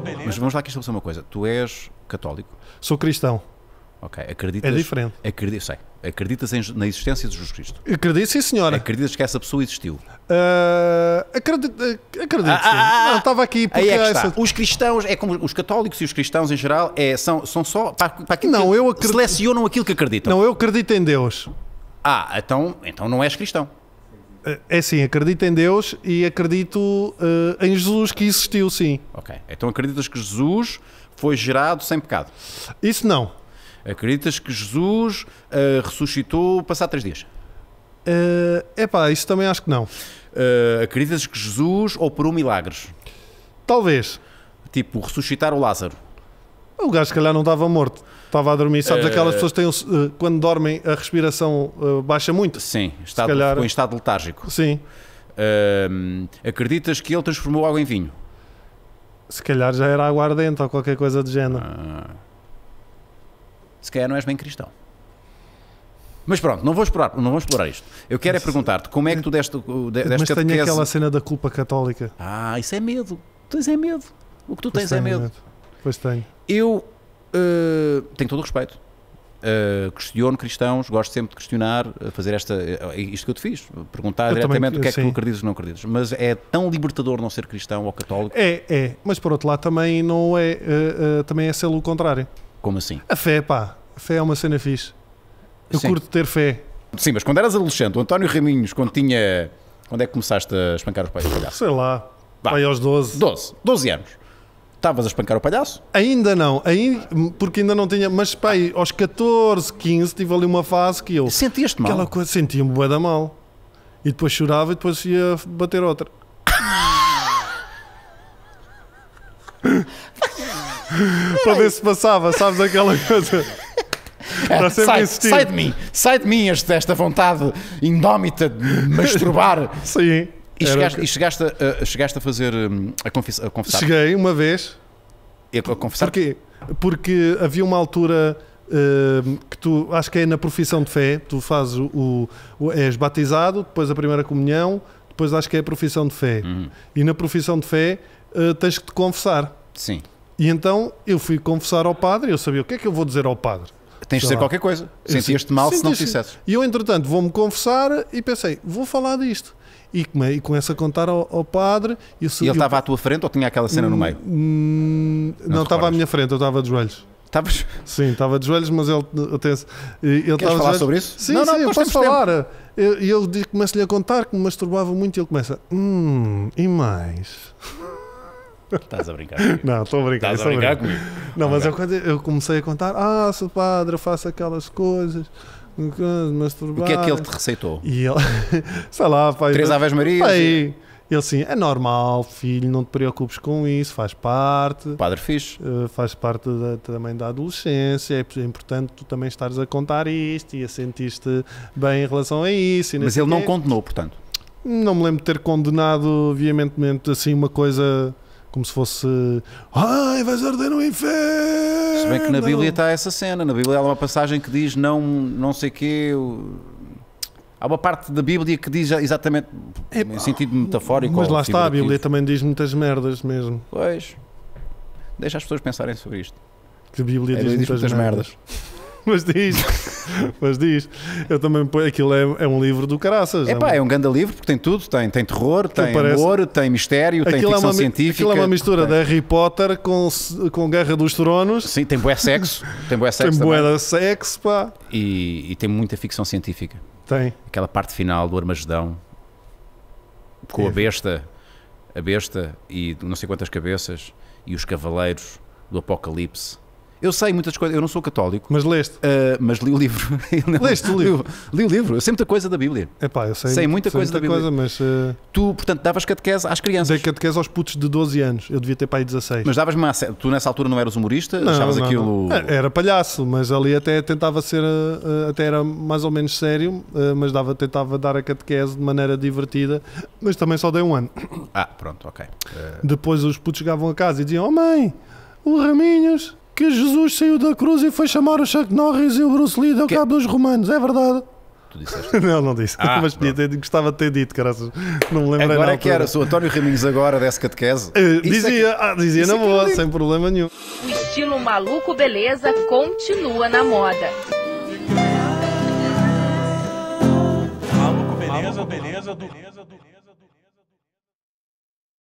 beleza. Mas vamos lá que estabelecer é uma coisa. Tu és católico? Sou cristão. Ok, acreditas. É diferente. acredito sei. Acreditas em, na existência de Jesus Cristo? Acredito, sim, senhora. Acreditas que essa pessoa existiu? Uh, ah, acredito, ah, acredito ah, ah sim. Ah, não, estava aqui porque. É essa... Os cristãos, é como os católicos e os cristãos em geral, é, são, são só. Para, para não, eu acredito... Selecionam aquilo que acreditam. Não, eu acredito em Deus. Ah, então, então não és cristão. É sim, acredito em Deus e acredito uh, em Jesus que existiu, sim. Ok. Então acreditas que Jesus foi gerado sem pecado? Isso não. Acreditas que Jesus uh, ressuscitou passado três dias? É uh, epá, isso também acho que não. Uh, acreditas que Jesus operou milagres? Talvez. Tipo, ressuscitar o Lázaro? O gajo, se calhar, não estava morto. Estava a dormir. Sabes, eh, aquelas pessoas têm, eh, quando dormem, a respiração eh, baixa muito. Sim, estava calhar... estado letárgico. Sim. Uh, acreditas que ele transformou água em vinho? Se calhar já era aguardente ou qualquer coisa do género. Ah. Se calhar não és bem cristão. Mas pronto, não vou explorar, não vou explorar isto. Eu quero é mas, é perguntar-te como é que tu deste, deste Mas catequese... tem aquela cena da culpa católica. Ah, isso é medo. Tu tens é medo. O que tu tens é medo. medo. Pois tem. Eu uh, tenho todo o respeito. Uh, questiono cristãos, gosto sempre de questionar, eh, fazer esta, isto que eu te fiz, perguntar eu diretamente também, o que sim. é que assim. tu acreditas ou não acreditas. Mas é tão libertador não ser cristão ou católico. É, é, mas por outro lado também não é, uh, uh, também é ser o contrário. Como assim? A fé, pá, a fé é uma cena fixe. Eu sim. curto ter fé. Sim, mas quando eras adolescente, o António Raminhos, quando tinha. Quando é que começaste a espancar os pais? Sei lá, Vai aos 12. 12, 12 anos. Estavas a espancar o palhaço? Ainda não, ainda, porque ainda não tinha. Mas pai, aos 14, 15 tive ali uma fase que eu. Sentias-te mal? Aquela coisa, sentia-me boa da mal. E depois chorava e depois ia bater outra. Para ver se passava, sabes aquela coisa. É, sai, sai, de mim, sai de mim esta vontade indómita de masturbar. Sim. E chegaste, e chegaste, a, chegaste a fazer hum, a, confess, a confessar? Cheguei uma vez. E a confessar? Porquê? Porque havia uma altura uh, que tu, acho que é na profissão de fé, tu fazes o, o és batizado, depois a primeira comunhão, depois acho que é a profissão de fé. Uhum. E na profissão de fé uh, tens que te confessar. Sim. E então eu fui confessar ao padre, eu sabia o que é que eu vou dizer ao padre. Tens de dizer qualquer coisa. Sentias-te mal se não te dissesses. E eu, entretanto, vou-me confessar e pensei, vou falar disto e, e começa a contar ao, ao padre. E, e ele estava à tua frente ou tinha aquela cena no meio? Hum, não, estava à minha frente, eu estava de joelhos. Estavas? Sim, estava de joelhos, mas ele. Até, ele Queres falar sobre isso? Sim, não, sim, não, eu posso falar. E eu ele começa-lhe a contar que me masturbava muito e ele começa: Hum, e mais? Estás a brincar comigo. Não, estou a brincar. Estás a brincar, brincar comigo. Não, mas eu, eu comecei a contar: Ah, seu padre, faço aquelas coisas masturbar. O que é que ele te receitou? E ele, sei lá, pai. Três Aves Marias? Pai, ele assim, é normal, filho, não te preocupes com isso, faz parte. Padre fixe. Eh, faz parte da, também da adolescência, é, é importante tu também estares a contar isto e a sentir-te bem em relação a isso. Mas ele não condenou, portanto? Não me lembro de ter condenado veementemente assim uma coisa como se fosse ai, vais arder no inferno se bem que na Bíblia está essa cena. Na Bíblia há uma passagem que diz não, não sei quê. Há uma parte da Bíblia que diz exatamente é, em sentido metafórico. Mas lá está, a Bíblia também diz muitas merdas mesmo. Pois. Deixa as pessoas pensarem sobre isto. Que a Bíblia diz, diz muitas, muitas merdas. merdas mas diz, mas diz. Eu também ponho, aquilo é, é um livro do caraças. É é um grande livro porque tem tudo, tem, tem terror, tem parece... tem mistério, aquilo tem ficção é uma, científica. Aquilo é uma mistura tem... de Harry Potter com, com Guerra dos Tronos. Sim, tem bué sexo, tem bué sexo Tem bué sexo, pá. E, e tem muita ficção científica. Tem. Aquela parte final do Armagedão com a besta, a besta e não sei quantas cabeças e os cavaleiros do Apocalipse. Eu sei muitas coisas, eu não sou católico. Mas leste? Uh, mas li o livro. Leste o livro? Li, li, o livro, eu sei muita coisa da Bíblia. pá, eu sei, sei muita sei coisa muita da coisa, Bíblia. Mas, uh... Tu, portanto, davas catequese às crianças. Dei catequese aos putos de 12 anos, eu devia ter pai 16. Mas davas-me a... Tu nessa altura não eras humorista? Não, achavas não, aquilo... Não. É, era palhaço, mas ali até tentava ser, eh, até era mais ou menos sério, mas dava, tentava dar a catequese de maneira divertida, mas também só dei um ano. Ah, pronto, ok. Uh... Depois os putos chegavam a casa e diziam, oh mãe, o Raminhos que Jesus saiu da cruz e foi chamar o Chuck Norris e o Bruce Lee ao que... cabo dos romanos, é verdade. Tu disseste? não, não disse. Ah, mas podia ter, gostava de ter dito, graças Não me lembrei Agora é que era, sou António Raminhos agora desse catequese. Uh, eh, dizia, é que... ah, dizia Isso na é boa, sem problema nenhum. O estilo maluco beleza continua na moda. Maluco beleza, beleza, beleza, beleza.